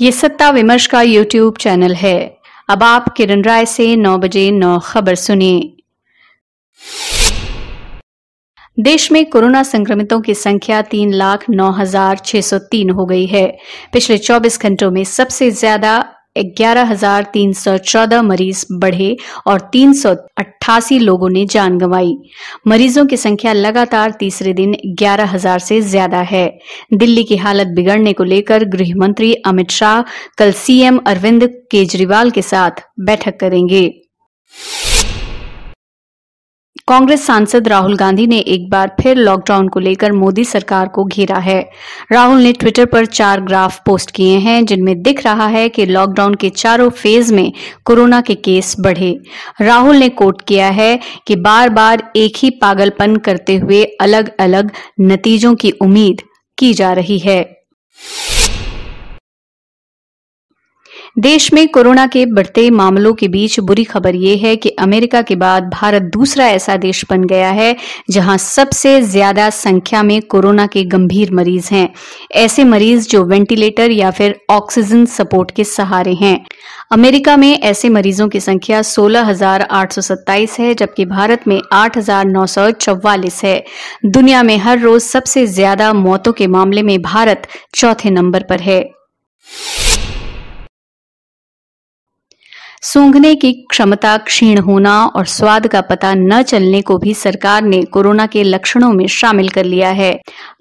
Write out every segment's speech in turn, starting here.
ये सत्ता विमर्श का यूट्यूब चैनल है अब आप किरण राय से 9 बजे 9 खबर सुनिए देश में कोरोना संक्रमितों की संख्या तीन लाख नौ हजार छह सौ तीन हो गई है पिछले 24 घंटों में सबसे ज्यादा ग्यारह मरीज बढ़े और तीन लोगों ने जान गंवाई मरीजों की संख्या लगातार तीसरे दिन 11,000 से ज्यादा है दिल्ली की हालत बिगड़ने को लेकर गृह मंत्री अमित शाह कल सीएम अरविंद केजरीवाल के साथ बैठक करेंगे कांग्रेस सांसद राहुल गांधी ने एक बार फिर लॉकडाउन को लेकर मोदी सरकार को घेरा है राहुल ने ट्विटर पर चार ग्राफ पोस्ट किए हैं जिनमें दिख रहा है कि लॉकडाउन के चारों फेज में कोरोना के केस बढ़े राहुल ने कोट किया है कि बार बार एक ही पागलपन करते हुए अलग अलग नतीजों की उम्मीद की जा रही है देश में कोरोना के बढ़ते मामलों के बीच बुरी खबर यह है कि अमेरिका के बाद भारत दूसरा ऐसा देश बन गया है जहां सबसे ज्यादा संख्या में कोरोना के गंभीर मरीज हैं ऐसे मरीज जो वेंटिलेटर या फिर ऑक्सीजन सपोर्ट के सहारे हैं अमेरिका में ऐसे मरीजों की संख्या 16,827 है जबकि भारत में आठ है दुनिया में हर रोज सबसे ज्यादा मौतों के मामले में भारत चौथे नंबर पर है सूंघने की क्षमता क्षीण होना और स्वाद का पता न चलने को भी सरकार ने कोरोना के लक्षणों में शामिल कर लिया है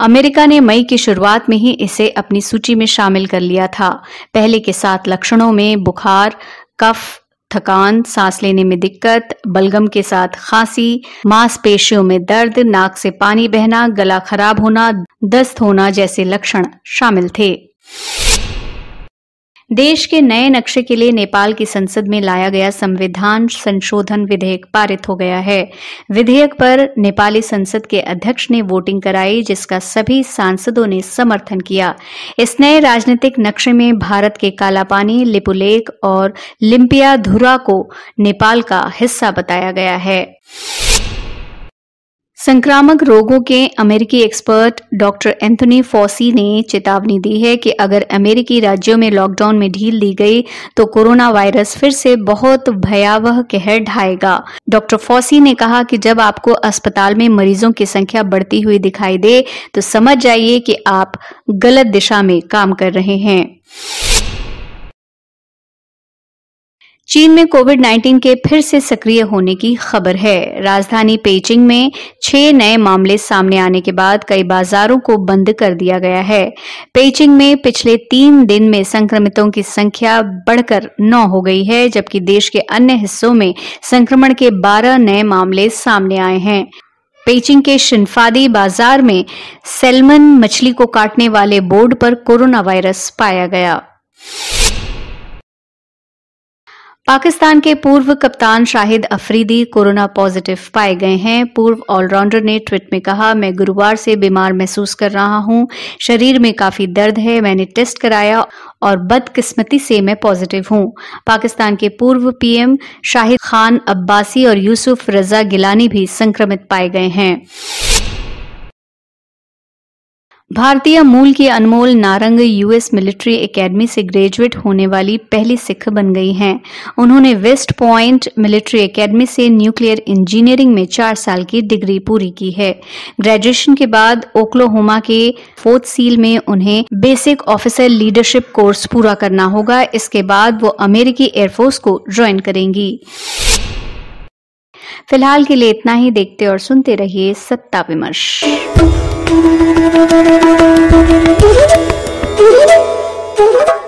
अमेरिका ने मई की शुरुआत में ही इसे अपनी सूची में शामिल कर लिया था पहले के सात लक्षणों में बुखार कफ थकान सांस लेने में दिक्कत बलगम के साथ खांसी मांसपेशियों में दर्द नाक से पानी बहना गला खराब होना दस्त होना जैसे लक्षण शामिल थे देश के नए नक्शे के लिए नेपाल की संसद में लाया गया संविधान संशोधन विधेयक पारित हो गया है विधेयक पर नेपाली संसद के अध्यक्ष ने वोटिंग कराई जिसका सभी सांसदों ने समर्थन किया इस नए राजनीतिक नक्शे में भारत के कालापानी लिपुलेख और लिम्पिया धुरा को नेपाल का हिस्सा बताया गया है संक्रामक रोगों के अमेरिकी एक्सपर्ट डॉक्टर एंथोनी फॉसी ने चेतावनी दी है कि अगर अमेरिकी राज्यों में लॉकडाउन में ढील दी गई तो कोरोना वायरस फिर से बहुत भयावह कहर ढाएगा डॉक्टर फॉसी ने कहा कि जब आपको अस्पताल में मरीजों की संख्या बढ़ती हुई दिखाई दे तो समझ जाइए कि आप गलत दिशा में काम कर रहे हैं चीन में कोविड 19 के फिर से सक्रिय होने की खबर है राजधानी पेचिंग में छह नए मामले सामने आने के बाद कई बाजारों को बंद कर दिया गया है पेचिंग में पिछले तीन दिन में संक्रमितों की संख्या बढ़कर नौ हो गई है जबकि देश के अन्य हिस्सों में संक्रमण के बारह नए मामले सामने आए हैं पेचिंग के शिनफादी बाजार में सेलमन मछली को काटने वाले बोर्ड पर कोरोना वायरस पाया गया पाकिस्तान के पूर्व कप्तान शाहिद अफरीदी कोरोना पॉजिटिव पाए गए हैं पूर्व ऑलराउंडर ने ट्वीट में कहा मैं गुरुवार से बीमार महसूस कर रहा हूं शरीर में काफी दर्द है मैंने टेस्ट कराया और बदकिस्मती से मैं पॉजिटिव हूं पाकिस्तान के पूर्व पीएम शाहिद खान अब्बासी और यूसुफ रजा गिलानी भी संक्रमित पाए गए हैं भारतीय मूल की Anmol Narang US military academy से ग्रेजुएट होने वाली पहली सिख बन गई हैं उन्होंने वेस्ट पॉइंट मिलिट्री एकेडमी से न्यूक्लियर इंजीनियरिंग में चार साल की डिग्री पूरी की है ग्रेजुएशन के बाद ओक्लोहोमा के फोर्थ सील में उन्हें बेसिक ऑफिसर लीडरशिप कोर्स पूरा करना होगा इसके बाद वो अमेरिकी एयरफोर्स को ज्वाइन करेंगी फिलहाल के लिए इतना ही देखते और सुनते रहिए सत्ता विमर्श Thank you.